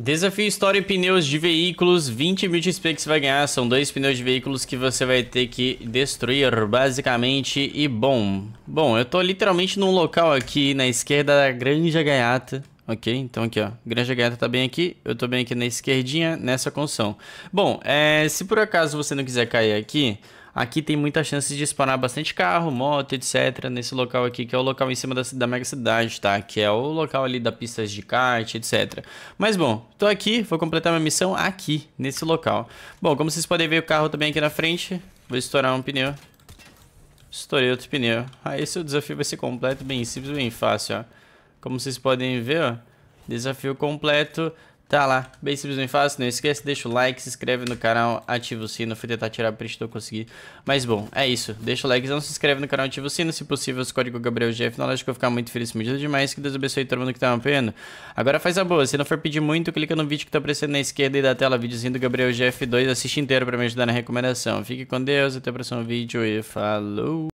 Desafio História Pneus de Veículos, 20 mil XP que você vai ganhar, são dois pneus de veículos que você vai ter que destruir, basicamente, e bom... Bom, eu tô literalmente num local aqui na esquerda da Granja Gaiata, ok? Então aqui, ó, Granja Gaiata tá bem aqui, eu tô bem aqui na esquerdinha, nessa construção. Bom, é, se por acaso você não quiser cair aqui, Aqui tem muita chance de spawnar bastante carro, moto, etc. Nesse local aqui, que é o local em cima da, da mega cidade, tá? Que é o local ali da pista de kart, etc. Mas bom, tô aqui, vou completar minha missão aqui, nesse local. Bom, como vocês podem ver, o carro também aqui na frente. Vou estourar um pneu. Estourei outro pneu. Aí ah, seu desafio vai ser completo, bem simples, bem fácil, ó. Como vocês podem ver, ó. Desafio completo. Tá lá, bem simples, bem fácil. Não esquece, deixa o like, se inscreve no canal, ativa o sino. Fui tentar tirar print, não consegui. Mas bom, é isso. Deixa o like, não se inscreve no canal, ativa o sino. Se possível, esse código GabrielGF. Na lógica, eu vou ficar muito feliz, me ajuda demais. Que Deus abençoe todo mundo que tá apoiando. Agora faz a boa. Se não for pedir muito, clica no vídeo que tá aparecendo na esquerda e da tela. Videozinho do Gabriel GF2. Assiste inteiro pra me ajudar na recomendação. Fique com Deus, até o próximo vídeo e falou!